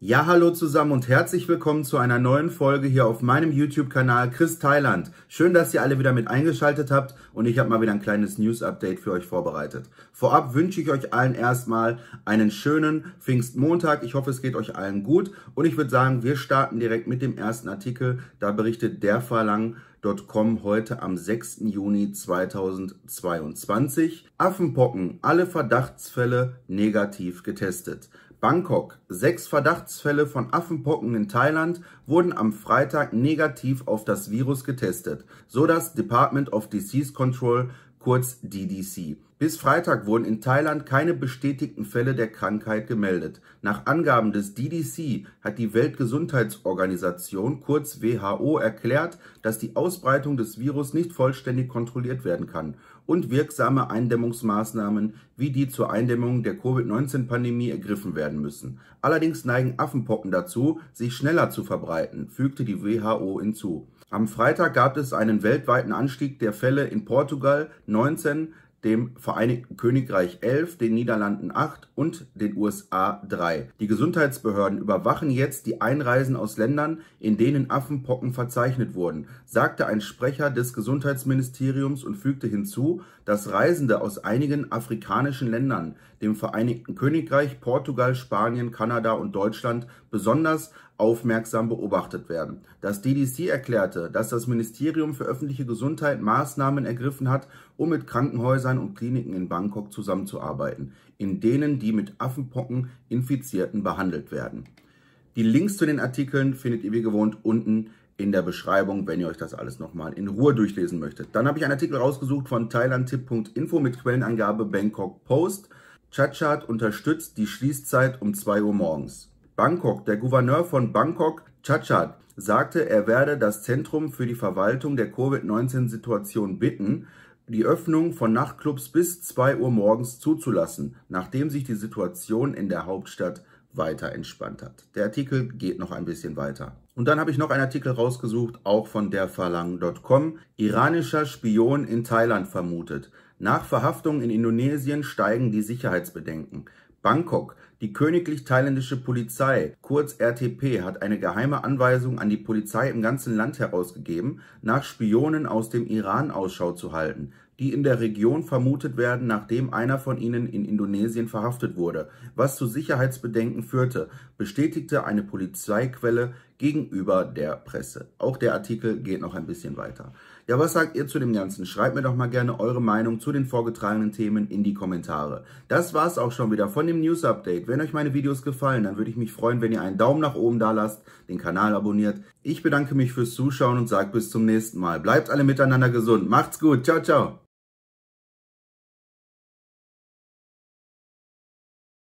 Ja, hallo zusammen und herzlich willkommen zu einer neuen Folge hier auf meinem YouTube-Kanal Chris Thailand. Schön, dass ihr alle wieder mit eingeschaltet habt und ich habe mal wieder ein kleines News-Update für euch vorbereitet. Vorab wünsche ich euch allen erstmal einen schönen Pfingstmontag. Ich hoffe, es geht euch allen gut und ich würde sagen, wir starten direkt mit dem ersten Artikel. Da berichtet der Verlang, Affen.com heute am 6. Juni 2022. Affenpocken, alle Verdachtsfälle negativ getestet. Bangkok. Sechs Verdachtsfälle von Affenpocken in Thailand wurden am Freitag negativ auf das Virus getestet, so das Department of Disease Control kurz DDC. Bis Freitag wurden in Thailand keine bestätigten Fälle der Krankheit gemeldet. Nach Angaben des DDC hat die Weltgesundheitsorganisation kurz WHO erklärt, dass die Ausbreitung des Virus nicht vollständig kontrolliert werden kann und wirksame Eindämmungsmaßnahmen wie die zur Eindämmung der Covid-19-Pandemie ergriffen werden müssen. Allerdings neigen Affenpocken dazu, sich schneller zu verbreiten, fügte die WHO hinzu. Am Freitag gab es einen weltweiten Anstieg der Fälle in Portugal, 2019 dem Vereinigten Königreich 11, den Niederlanden 8 und den USA 3. Die Gesundheitsbehörden überwachen jetzt die Einreisen aus Ländern, in denen Affenpocken verzeichnet wurden, sagte ein Sprecher des Gesundheitsministeriums und fügte hinzu, dass Reisende aus einigen afrikanischen Ländern, dem Vereinigten Königreich, Portugal, Spanien, Kanada und Deutschland, besonders aufmerksam beobachtet werden. Das DDC erklärte, dass das Ministerium für öffentliche Gesundheit Maßnahmen ergriffen hat, um mit Krankenhäusern Häusern und Kliniken in Bangkok zusammenzuarbeiten, in denen die mit Affenpocken Infizierten behandelt werden. Die Links zu den Artikeln findet ihr wie gewohnt unten in der Beschreibung, wenn ihr euch das alles nochmal in Ruhe durchlesen möchtet. Dann habe ich einen Artikel rausgesucht von thailandtipp.info mit Quellenangabe Bangkok Post. Chachat unterstützt die Schließzeit um 2 Uhr morgens. Bangkok, der Gouverneur von Bangkok, Chachat, sagte, er werde das Zentrum für die Verwaltung der Covid-19-Situation bitten, die Öffnung von Nachtclubs bis 2 Uhr morgens zuzulassen, nachdem sich die Situation in der Hauptstadt weiter entspannt hat. Der Artikel geht noch ein bisschen weiter. Und dann habe ich noch einen Artikel rausgesucht, auch von derverlang.com. Iranischer Spion in Thailand vermutet. Nach Verhaftung in Indonesien steigen die Sicherheitsbedenken. Bangkok die Königlich Thailändische Polizei, kurz RTP, hat eine geheime Anweisung an die Polizei im ganzen Land herausgegeben, nach Spionen aus dem Iran Ausschau zu halten die in der Region vermutet werden, nachdem einer von ihnen in Indonesien verhaftet wurde, was zu Sicherheitsbedenken führte, bestätigte eine Polizeiquelle gegenüber der Presse. Auch der Artikel geht noch ein bisschen weiter. Ja, was sagt ihr zu dem Ganzen? Schreibt mir doch mal gerne eure Meinung zu den vorgetragenen Themen in die Kommentare. Das war's auch schon wieder von dem News Update. Wenn euch meine Videos gefallen, dann würde ich mich freuen, wenn ihr einen Daumen nach oben da lasst, den Kanal abonniert. Ich bedanke mich fürs Zuschauen und sage bis zum nächsten Mal. Bleibt alle miteinander gesund. Macht's gut. Ciao, ciao.